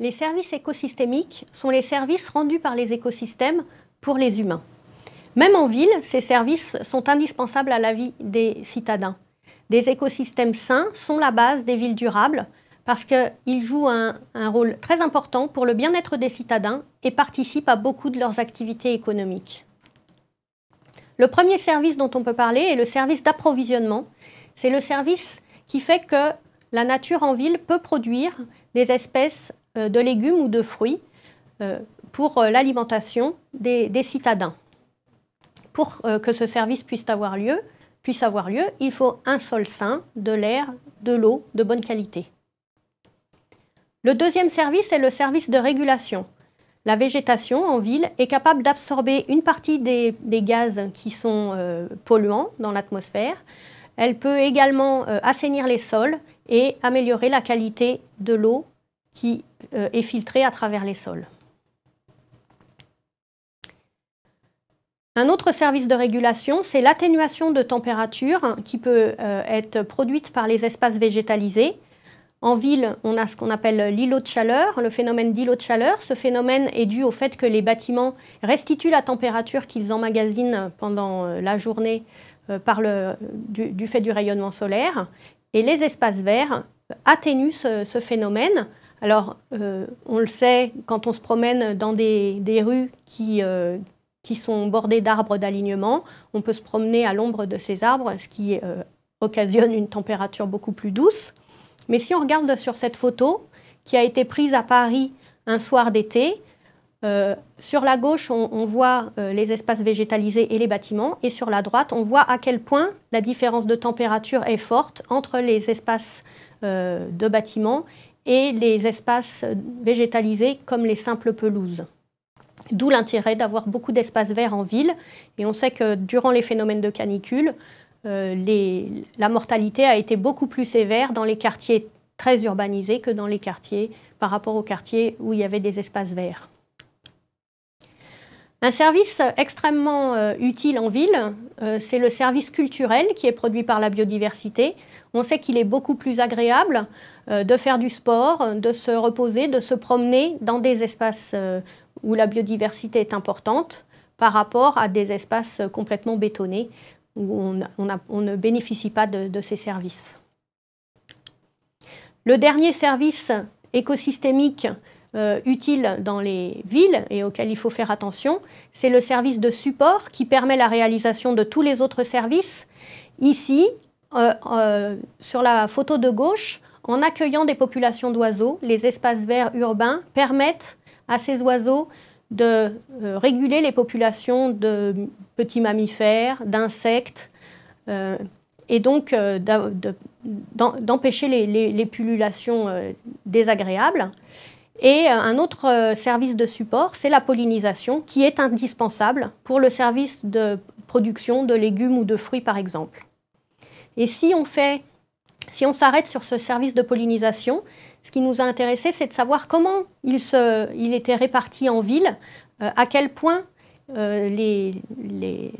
les services écosystémiques sont les services rendus par les écosystèmes pour les humains. Même en ville, ces services sont indispensables à la vie des citadins. Des écosystèmes sains sont la base des villes durables parce qu'ils jouent un, rôle très important pour le bien-être des citadins et participent à beaucoup de leurs activités économiques. Le premier service dont on peut parler est le service d'approvisionnement. C'est le service qui fait que la nature en ville peut produire des espèces euh, de légumes ou de fruits euh, pour euh, l'alimentation des, citadins. Pour que ce service puisse avoir, lieu, puisse avoir lieu, il faut un sol sain, de l'air, de l'eau de bonne qualité. Le deuxième service est le service de régulation. La végétation en ville est capable d'absorber une partie des, gaz qui sont polluants dans l'atmosphère. Elle peut également assainir les sols et améliorer la qualité de l'eau qui et euh, filtrée à travers les sols. Un autre service de régulation, c'est l'atténuation de température qui peut euh, être produite par les espaces végétalisés. En ville, on a ce qu'on appelle l'îlot de chaleur, le phénomène d'îlot de chaleur. Ce phénomène est dû au fait que les bâtiments restituent la température qu'ils emmagasinent pendant euh, la journée du, fait du rayonnement solaire. Et les espaces verts atténuent ce phénomène alors, euh, on le sait, quand on se promène dans des, rues euh, qui, sont bordées d'arbres d'alignement, on peut se promener à l'ombre de ces arbres, ce qui euh, occasionne une température beaucoup plus douce. Mais si on regarde sur cette photo, qui a été prise à Paris un soir d'été, sur la gauche, on, on voit les espaces végétalisés et les bâtiments, et sur la droite, on voit à quel point la différence de température est forte entre les espaces de bâtiments et les espaces végétalisés comme les simples pelouses. D'où l'intérêt d'avoir beaucoup d'espaces verts en ville. Et on sait que durant les phénomènes de canicule, euh, la mortalité a été beaucoup plus sévère dans les quartiers très urbanisés que dans les quartiers par rapport aux quartiers où il y avait des espaces verts. Un service extrêmement euh, utile en ville, euh, c'est le service culturel qui est produit par la biodiversité. On sait qu'il est beaucoup plus agréable euh, de faire du sport, de se reposer, de se promener dans des espaces euh, où la biodiversité est importante par rapport à des espaces complètement bétonnés où on, ne bénéficie pas de, ces services. Le dernier service écosystémique euh, utile dans les villes et auquel il faut faire attention, c'est le service de support qui permet la réalisation de tous les autres services. Ici, euh, euh, sur la photo de gauche, en accueillant des populations d'oiseaux, les espaces verts urbains permettent à ces oiseaux de euh, réguler les populations de petits mammifères, d'insectes, et donc d'empêcher les, les, pullulations désagréables. Et un autre service de support, c'est la pollinisation, qui est indispensable pour le service de production de légumes ou de fruits, par exemple. Et si on s'arrête sur ce service de pollinisation, ce qui nous a intéressé, c'est de savoir comment il, se, il était réparti en ville, euh, à quel point euh,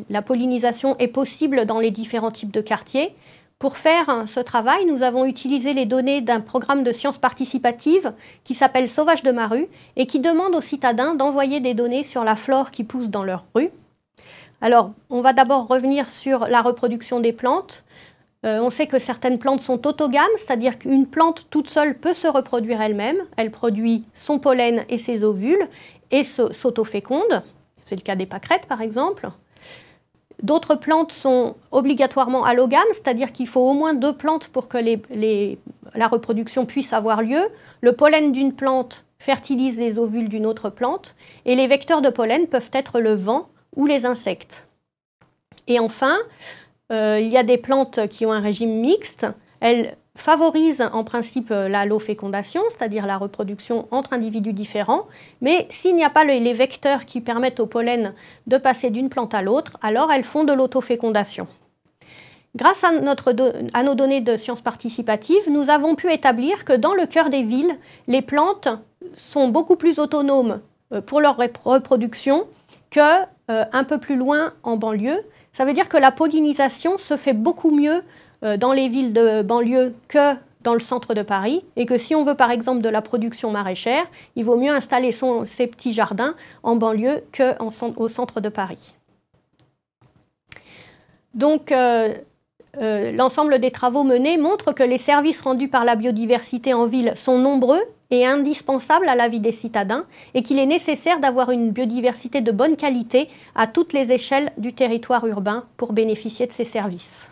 la pollinisation est possible dans les différents types de quartiers. Pour faire hein, ce travail, nous avons utilisé les données d'un programme de sciences participatives qui s'appelle Sauvage de ma et qui demande aux citadins d'envoyer des données sur la flore qui pousse dans leur rue. Alors, on va d'abord revenir sur la reproduction des plantes. Euh, on sait que certaines plantes sont autogames, c'est-à-dire qu'une plante toute seule peut se reproduire elle-même. Elle produit son pollen et ses ovules et s'autoféconde. C'est le cas des pâquerettes par exemple. D'autres plantes sont obligatoirement allogames, c'est-à-dire qu'il faut au moins deux plantes pour que la reproduction puisse avoir lieu. Le pollen d'une plante fertilise les ovules d'une autre plante et les vecteurs de pollen peuvent être le vent ou les insectes. Et enfin, euh, il y a des plantes qui ont un régime mixte. Elles favorisent en principe euh, l'allofécondation, c'est-à-dire la reproduction entre individus différents, mais s'il n'y a pas les vecteurs qui permettent au pollen de passer d'une plante à l'autre, alors elles font de l'autofécondation. Grâce à, nos données de sciences participatives, nous avons pu établir que dans le cœur des villes, les plantes sont beaucoup plus autonomes euh, pour leur reproduction qu'un peu plus loin en banlieue, ça veut dire que la pollinisation se fait beaucoup mieux euh, dans les villes de banlieue que dans le centre de Paris et que si on veut par exemple de la production maraîchère, il vaut mieux installer son, ses petits jardins en banlieue qu'au centre de Paris. Donc euh, euh, l'ensemble des travaux menés montre que les services rendus par la biodiversité en ville sont nombreux est indispensable à la vie des citadins et qu'il est nécessaire d'avoir une biodiversité de bonne qualité à toutes les échelles du territoire urbain pour bénéficier de ces services.